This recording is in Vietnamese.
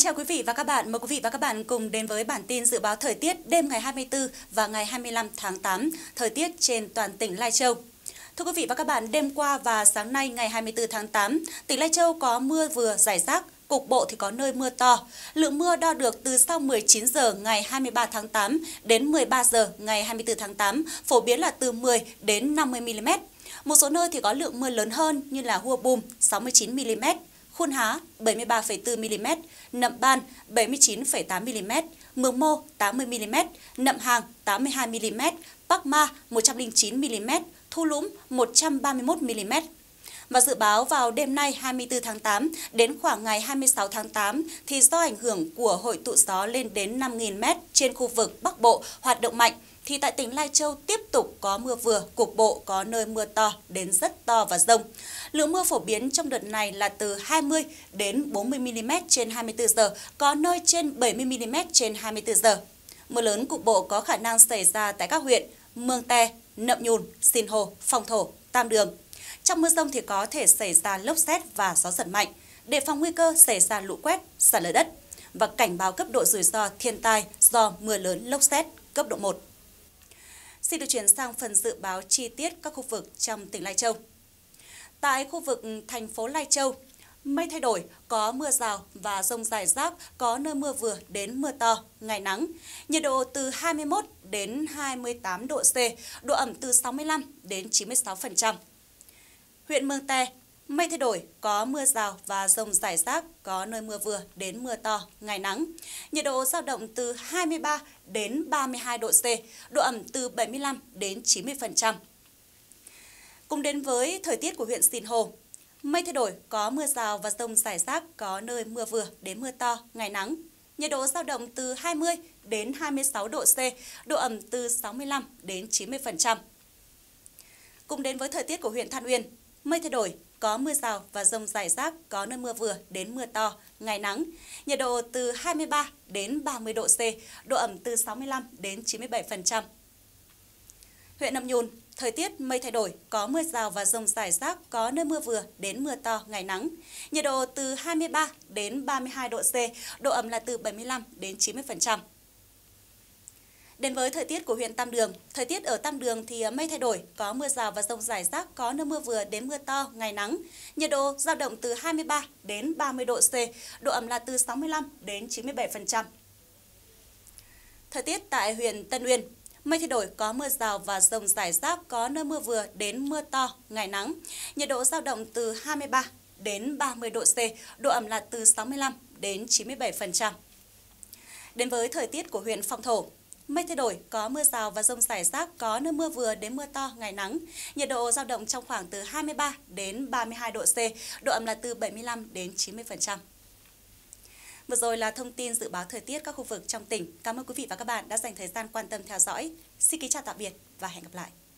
chào quý vị và các bạn. Mời quý vị và các bạn cùng đến với bản tin dự báo thời tiết đêm ngày 24 và ngày 25 tháng 8, thời tiết trên toàn tỉnh Lai Châu. Thưa quý vị và các bạn, đêm qua và sáng nay ngày 24 tháng 8, tỉnh Lai Châu có mưa vừa rải rác, cục bộ thì có nơi mưa to. Lượng mưa đo được từ sau 19 giờ ngày 23 tháng 8 đến 13 giờ ngày 24 tháng 8, phổ biến là từ 10 đến 50 mm. Một số nơi thì có lượng mưa lớn hơn như là Hua Bum 69 mm, Khuôn Há 73,4 mm, Nậm Ban 79,8 mm, Mường Mô 80 mm, Nậm Hàng 82 mm, Bắc Ma 109 mm, Thu Lũng 131 mm. Và dự báo vào đêm nay 24 tháng 8 đến khoảng ngày 26 tháng 8 thì do ảnh hưởng của hội tụ gió lên đến 5.000m trên khu vực Bắc Bộ hoạt động mạnh, thì tại tỉnh Lai Châu tiếp tục có mưa vừa, cục bộ có nơi mưa to đến rất to và rông. Lượng mưa phổ biến trong đợt này là từ 20 đến 40 mm trên 24 giờ, có nơi trên 70 mm trên 24 giờ. Mưa lớn cục bộ có khả năng xảy ra tại các huyện Mương Tè, Nậm Nhùn, Sinh Hồ, Phong Thổ, Tam Đường. Trong mưa rông thì có thể xảy ra lốc xét và gió giật mạnh, Để phòng nguy cơ xảy ra lũ quét, sạt lở đất và cảnh báo cấp độ rủi ro thiên tai do mưa lớn lốc xét cấp độ 1. Xin được chuyển sang phần dự báo chi tiết các khu vực trong tỉnh Lai Châu. Tại khu vực thành phố Lai Châu, mây thay đổi, có mưa rào và rông rải rác, có nơi mưa vừa đến mưa to, ngày nắng. Nhiệt độ từ 21 đến 28 độ C, độ ẩm từ 65 đến 96%. Huyện Mường Tè, Mây thay đổi, có mưa rào và rông rải rác, có nơi mưa vừa đến mưa to, ngày nắng. Nhiệt độ dao động từ 23 đến 32 độ C, độ ẩm từ 75 đến 90%. Cùng đến với thời tiết của huyện Sìn Hồ, Mây thay đổi, có mưa rào và rông rải rác, có nơi mưa vừa đến mưa to, ngày nắng. Nhiệt độ dao động từ 20 đến 26 độ C, độ ẩm từ 65 đến 90%. Cùng đến với thời tiết của huyện Than Uyên, mây thay đổi, có mưa rào và rông rải rác, có nơi mưa vừa đến mưa to, ngày nắng. Nhiệt độ từ 23 đến 30 độ C, độ ẩm từ 65 đến 97%. Huyện Nậm Nhùn, thời tiết mây thay đổi, có mưa rào và rông rải rác, có nơi mưa vừa đến mưa to, ngày nắng. Nhiệt độ từ 23 đến 32 độ C, độ ẩm là từ 75 đến 90%. Đến với thời tiết của huyện Tam Đường, thời tiết ở Tam Đường thì mây thay đổi, có mưa rào và rông rải rác, có nơi mưa vừa đến mưa to, ngày nắng. Nhiệt độ dao động từ 23 đến 30 độ C, độ ẩm là từ 65 đến 97%. Thời tiết tại huyện Tân Uyên, Mây thay đổi có mưa rào và rông rải rác, có nơi mưa vừa đến mưa to, ngày nắng. Nhiệt độ dao động từ 23 đến 30 độ C, độ ẩm là từ 65 đến 97%. Đến với thời tiết của huyện Phong Thổ, Mây thay đổi, có mưa rào và rông rải rác, có nơi mưa vừa đến mưa to, ngày nắng. Nhiệt độ dao động trong khoảng từ 23 đến 32 độ C, độ ẩm là từ 75 đến 90%. Vừa rồi là thông tin dự báo thời tiết các khu vực trong tỉnh. Cảm ơn quý vị và các bạn đã dành thời gian quan tâm theo dõi. Xin kính chào tạm biệt và hẹn gặp lại.